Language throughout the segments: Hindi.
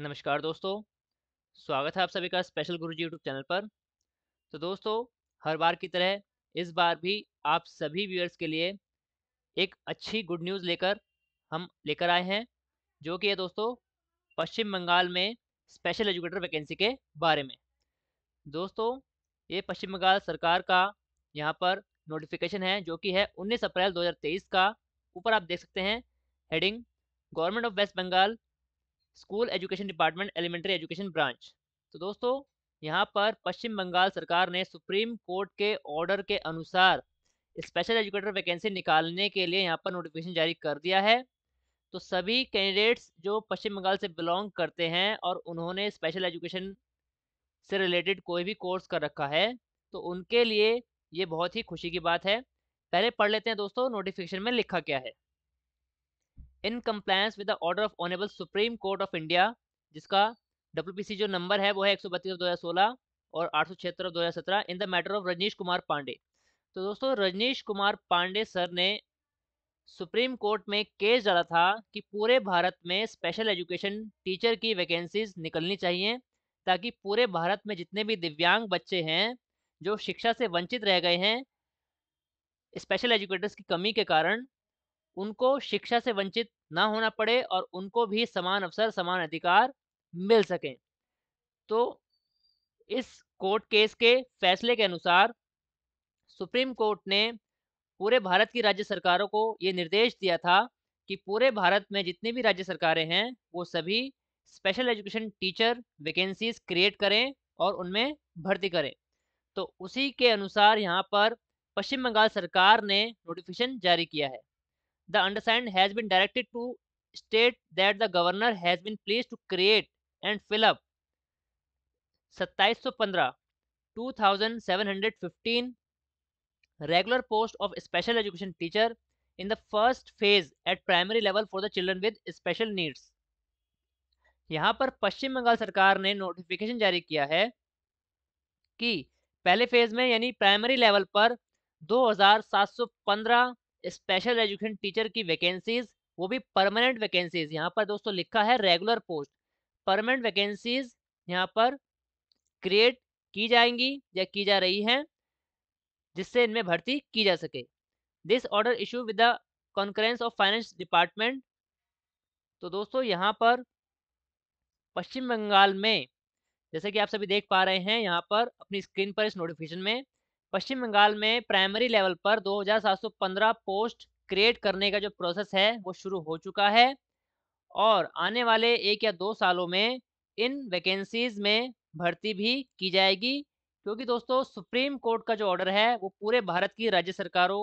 नमस्कार दोस्तों स्वागत है आप सभी का स्पेशल गुरुजी यूट्यूब चैनल पर तो दोस्तों हर बार की तरह इस बार भी आप सभी व्यूअर्स के लिए एक अच्छी गुड न्यूज़ लेकर हम लेकर आए हैं जो कि है दोस्तों पश्चिम बंगाल में स्पेशल एजुकेटर वैकेंसी के बारे में दोस्तों ये पश्चिम बंगाल सरकार का यहाँ पर नोटिफिकेशन है जो कि है उन्नीस अप्रैल दो का ऊपर आप देख सकते हैं heading government of West Bengal school education department elementary education branch तो दोस्तों यहाँ पर पश्चिम बंगाल सरकार ने सुप्रीम कोर्ट के ऑर्डर के अनुसार स्पेशल एजुकेटर वैकेंसी निकालने के लिए यहाँ पर नोटिफिकेशन जारी कर दिया है तो सभी कैंडिडेट्स जो पश्चिम बंगाल से बिलोंग करते हैं और उन्होंने स्पेशल एजुकेशन से रिलेटेड कोई भी कोर्स कर रखा है तो उनके लिए ये बहुत ही खुशी की बात है पहले पढ़ लेते हैं दोस्तों नोटिफिकेशन में लिखा क्या है in compliance with the order of honourable Supreme Court of India जिसका डब्ल्यू जो नंबर है वो है एक सौ बत्तीस दो हज़ार सोलह और आठ सौ छिहत्तर दो हज़ार सत्रह in the matter of Rajnish Kumar Pandey तो दोस्तों रजनीश कुमार पांडे सर ने सुप्रीम कोर्ट में केस डाला था कि पूरे भारत में स्पेशल एजुकेशन टीचर की वैकेंसीज निकलनी चाहिए ताकि पूरे भारत में जितने भी दिव्यांग बच्चे हैं जो शिक्षा से वंचित रह गए हैं स्पेशल एजुकेटर्स की कमी के कारण उनको शिक्षा से वंचित ना होना पड़े और उनको भी समान अवसर समान अधिकार मिल सके तो इस कोर्ट केस के फैसले के अनुसार सुप्रीम कोर्ट ने पूरे भारत की राज्य सरकारों को ये निर्देश दिया था कि पूरे भारत में जितनी भी राज्य सरकारें हैं वो सभी special education teacher vacancies create करें और उनमें भर्ती करें तो उसी के अनुसार यहाँ पर पश्चिम बंगाल सरकार ने नोटिफिकेशन जारी किया है the undersigned has been directed to state that the governor has been pleased to create and fill up 2715 2715 regular post of special education teacher in the first phase at primary level for the children with special needs यहाँ पर पश्चिम बंगाल सरकार ने नोटिफिकेशन जारी किया है कि पहले फेज में यानी प्राइमरी लेवल पर 2715 स्पेशल एजुकेशन टीचर की वैकेंसीज वो भी परमानेंट वैकेंसीज यहाँ पर दोस्तों लिखा है रेगुलर पोस्ट परमानेंट वैकेंसीज यहाँ पर क्रिएट की जाएंगी या की जा रही हैं जिससे इनमें भर्ती की जा सके this order issue with the concurrence of finance department तो दोस्तों यहाँ पर पश्चिम बंगाल में जैसे कि आप सभी देख पा रहे हैं यहाँ पर अपनी स्क्रीन पर इस नोटिफिकेशन में पश्चिम बंगाल में प्राइमरी लेवल पर 2715 पोस्ट क्रिएट करने का जो प्रोसेस है वो शुरू हो चुका है और आने वाले एक या दो सालों में इन वैकेंसीज में भर्ती भी की जाएगी क्योंकि दोस्तों सुप्रीम कोर्ट का जो ऑर्डर है वो पूरे भारत की राज्य सरकारों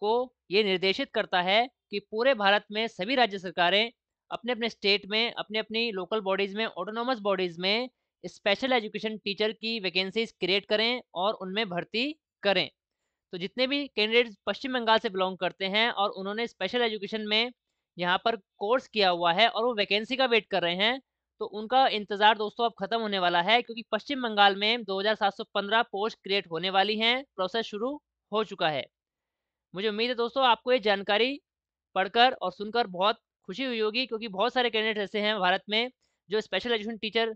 को ये निर्देशित करता है कि पूरे भारत में सभी राज्य सरकारें अपने अपने स्टेट में अपने अपनी लोकल बॉडीज में ऑटोनोमस बॉडीज में स्पेशल एजुकेशन टीचर की वैकेंसीज क्रिएट करें और उनमें भर्ती करें तो जितने भी कैंडिडेट्स पश्चिम बंगाल से बिलोंग करते हैं और उन्होंने स्पेशल एजुकेशन में यहाँ पर कोर्स किया हुआ है और वो वैकेंसी का वेट कर रहे हैं तो उनका इंतज़ार दोस्तों अब ख़त्म होने वाला है क्योंकि पश्चिम बंगाल में 2715 पोस्ट क्रिएट होने वाली हैं प्रोसेस शुरू हो चुका है मुझे उम्मीद है दोस्तों आपको ये जानकारी पढ़कर और सुनकर बहुत खुशी हुई होगी क्योंकि बहुत सारे कैंडिडेट ऐसे हैं भारत में जो स्पेशल एजुकेशन टीचर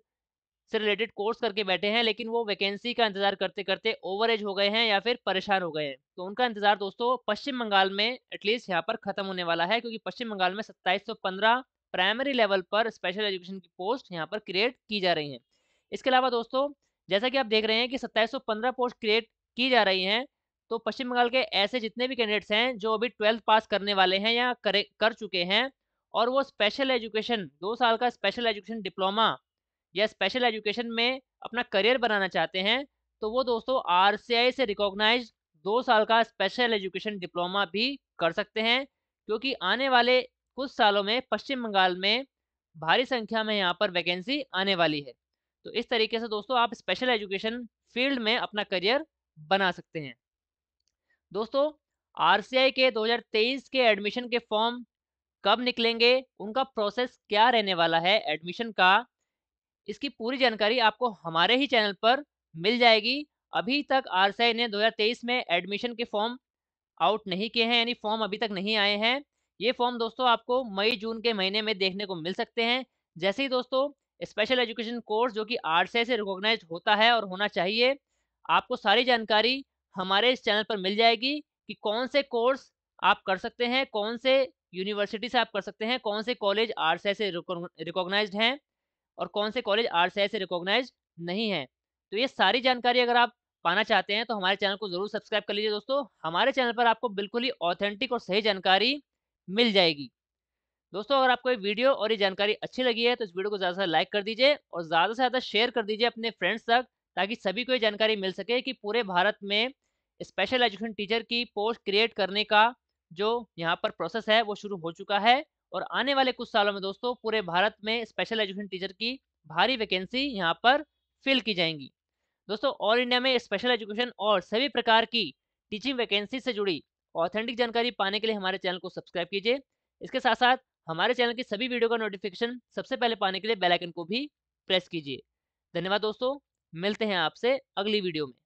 से रिलेटेड कोर्स करके बैठे हैं लेकिन वो वैकेंसी का इंतजार करते करते ओवर एज हो गए हैं या फिर परेशान हो गए हैं तो उनका इंतजार दोस्तों पश्चिम बंगाल में एटलीस्ट यहाँ पर खत्म होने वाला है क्योंकि पश्चिम बंगाल में सत्ताईस प्राइमरी लेवल पर स्पेशल एजुकेशन की पोस्ट यहाँ पर क्रिएट की जा रही है इसके अलावा दोस्तों जैसा कि आप देख रहे हैं कि सत्ताईस पोस्ट क्रिएट की जा रही हैं तो पश्चिम बंगाल के ऐसे जितने भी कैंडिडेट्स हैं जो अभी ट्वेल्थ पास करने वाले हैं या करे कर चुके हैं और वो स्पेशल एजुकेशन दो साल का स्पेशल एजुकेशन डिप्लोमा या स्पेशल एजुकेशन में अपना करियर बनाना चाहते हैं तो वो दोस्तों आर से रिकॉग्नाइज दो साल का स्पेशल एजुकेशन डिप्लोमा भी कर सकते हैं क्योंकि आने वाले कुछ सालों में पश्चिम बंगाल में भारी संख्या में यहाँ पर वैकेंसी आने वाली है तो इस तरीके से दोस्तों आप स्पेशल एजुकेशन फील्ड में अपना करियर बना सकते हैं दोस्तों आर के 2023 के एडमिशन के फॉर्म कब निकलेंगे उनका प्रोसेस क्या रहने वाला है एडमिशन का इसकी पूरी जानकारी आपको हमारे ही चैनल पर मिल जाएगी अभी तक आर ने 2023 में एडमिशन के फॉर्म आउट नहीं किए हैं यानी फॉर्म अभी तक नहीं आए हैं ये फॉर्म दोस्तों आपको मई जून के महीने में देखने को मिल सकते हैं जैसे ही दोस्तों स्पेशल एजुकेशन कोर्स जो कि आर से रिकॉग्नाइज होता है और होना चाहिए आपको सारी जानकारी हमारे इस चैनल पर मिल जाएगी कि कौन से कोर्स आप कर सकते हैं कौन से यूनिवर्सिटी से आप कर सकते हैं कौन से कॉलेज आर से रिकॉग्नाइज हैं और कौन से कॉलेज आर से रिकॉग्नाइज नहीं है तो ये सारी जानकारी अगर आप पाना चाहते हैं तो हमारे चैनल को जरूर सब्सक्राइब कर लीजिए दोस्तों हमारे चैनल पर आपको बिल्कुल ही ऑथेंटिक और सही जानकारी मिल जाएगी दोस्तों अगर आपको ये वीडियो और ये जानकारी अच्छी लगी है तो इस वीडियो को ज़्यादा से लाइक कर दीजिए और ज़्यादा से ज़्यादा शेयर कर दीजिए अपने फ्रेंड्स तक ताकि सभी को ये जानकारी मिल सके कि पूरे भारत में स्पेशल एजुकेशन टीचर की पोस्ट क्रिएट करने का जो यहाँ पर प्रोसेस है वो शुरू हो चुका है और आने वाले कुछ सालों में दोस्तों पूरे भारत में स्पेशल एजुकेशन टीचर की भारी वैकेंसी यहाँ पर फिल की जाएंगी दोस्तों ऑल इंडिया में स्पेशल एजुकेशन और सभी प्रकार की टीचिंग वैकेंसी से जुड़ी ऑथेंटिक जानकारी पाने के लिए हमारे चैनल को सब्सक्राइब कीजिए इसके साथ साथ हमारे चैनल की सभी वीडियो का नोटिफिकेशन सबसे पहले पाने के लिए बेल आइकन को भी प्रेस कीजिए धन्यवाद दोस्तों मिलते हैं आपसे अगली वीडियो में